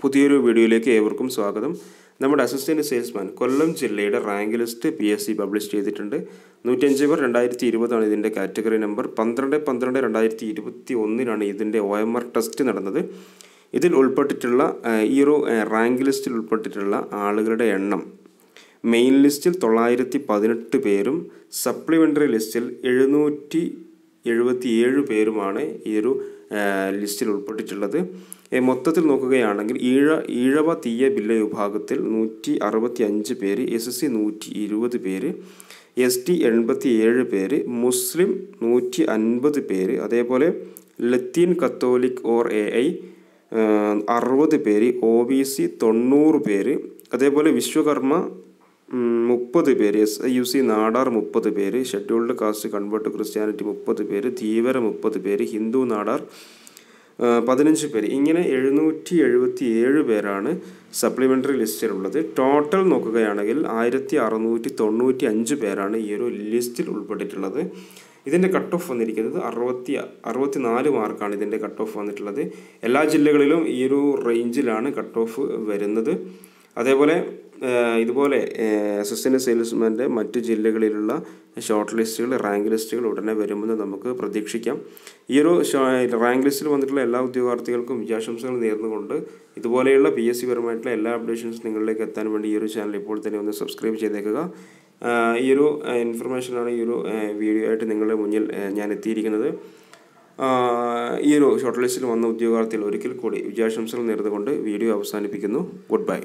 പുതിയൊരു വീഡിയോയിലേക്ക് ഏവർക്കും സ്വാഗതം നമ്മുടെ അസിസ്റ്റൻറ്റ് സെയിൽസ്മാൻ കൊല്ലം ജില്ലയുടെ rank list P S C publish ചെയ്തിട്ടുണ്ട് നൂറ്റഞ്ച് പേർ രണ്ടായിരത്തി ഇരുപതാണ് ഇതിൻ്റെ കാറ്റഗറി നമ്പർ പന്ത്രണ്ട് പന്ത്രണ്ട് രണ്ടായിരത്തി ഇരുപത്തി ഒന്നിനാണ് ഇതിൻ്റെ ഒ എം ആർ ടെസ്റ്റ് നടന്നത് ഇതിൽ ഉൾപ്പെട്ടിട്ടുള്ള ഈ ഒരു റാങ്ക് ലിസ്റ്റിൽ ഉൾപ്പെട്ടിട്ടുള്ള ആളുകളുടെ എണ്ണം മെയിൻ ലിസ്റ്റിൽ തൊള്ളായിരത്തി പതിനെട്ട് പേരും സപ്ലിമെൻ്ററി ലിസ്റ്റിൽ എഴുന്നൂറ്റി എഴുപത്തി ഏഴ് പേരുമാണ് ഈ ഒരു ലിസ്റ്റിൽ ഉൾപ്പെട്ടിട്ടുള്ളത് മൊത്തത്തിൽ നോക്കുകയാണെങ്കിൽ ഈഴ ഈഴവ തീയ ബില്ല വിഭാഗത്തിൽ നൂറ്റി അറുപത്തി അഞ്ച് പേര് എസ് എസ് സി നൂറ്റി ഇരുപത് പേര് എസ് ടി എൺപത്തി ഏഴ് പേര് മുസ്ലിം നൂറ്റി അൻപത് പേര് അതേപോലെ ലത്തീൻ കത്തോലിക് ഓർ എ ഐ അറുപത് പേര് ഒ ബി സി തൊണ്ണൂറ് പേര് അതേപോലെ വിശ്വകർമ്മ മുപ്പത് പേര് S I U C Nadar മുപ്പത് പേര് ഷെഡ്യൂൾഡ് കാസ്റ്റ് കൺവേർട്ട് ക്രിസ്ത്യാനിറ്റി മുപ്പത് പേര് ധീവര മുപ്പത് പേര് ഹിന്ദു നാടാർ പതിനഞ്ച് പേര് ഇങ്ങനെ എഴുന്നൂറ്റി എഴുപത്തി ഏഴ് പേരാണ് സപ്ലിമെൻ്ററി ലിസ്റ്റിലുള്ളത് ടോട്ടൽ നോക്കുകയാണെങ്കിൽ ആയിരത്തി അറുന്നൂറ്റി തൊണ്ണൂറ്റി അഞ്ച് പേരാണ് ഈ ഒരു ലിസ്റ്റിൽ ഉൾപ്പെട്ടിട്ടുള്ളത് ഇതിൻ്റെ കട്ട് ഓഫ് വന്നിരിക്കുന്നത് അറുപത്തി അറുപത്തി നാല് മാർക്കാണ് ഇതിൻ്റെ കട്ട് ഓഫ് വന്നിട്ടുള്ളത് എല്ലാ ജില്ലകളിലും ഈ ഒരു റേഞ്ചിലാണ് കട്ട് ഓഫ് വരുന്നത് അതേപോലെ ഇതുപോലെ അസിസ്റ്റൻറ്റ് സെയിൽസ്മാൻ്റെ മറ്റ് ജില്ലകളിലുള്ള ഷോർട്ട് ലിസ്റ്റുകൾ റാങ്ക് ലിസ്റ്റുകൾ ഉടനെ വരുമെന്ന് നമുക്ക് പ്രതീക്ഷിക്കാം ഈ ഒരു റാങ്ക് ലിസ്റ്റിൽ വന്നിട്ടുള്ള എല്ലാ ഉദ്യോഗാർത്ഥികൾക്കും വിജയാശംസകൾ നേർന്നുകൊണ്ട് ഇതുപോലെയുള്ള പി എസ് സി പരമായിട്ടുള്ള എല്ലാ അപ്ഡേഷൻസ് നിങ്ങളിലേക്ക് എത്താൻ വേണ്ടി ഈ ഒരു ചാനൽ ഇപ്പോൾ തന്നെ ഒന്ന് സബ്സ്ക്രൈബ് ചെയ്തേക്കുക ഈ ഒരു ഇൻഫർമേഷനാണ് ഈ ഒരു വീഡിയോ ആയിട്ട് നിങ്ങളുടെ മുന്നിൽ ഞാൻ എത്തിയിരിക്കുന്നത് ഈ ഒരു ഷോർട്ട് ലിസ്റ്റിൽ വന്ന ഉദ്യോഗാർത്ഥികൾ ഒരിക്കൽ കൂടി വിജയാശംസകൾ നേർന്നുകൊണ്ട് വീഡിയോ അവസാനിപ്പിക്കുന്നു ഗുഡ് ബൈ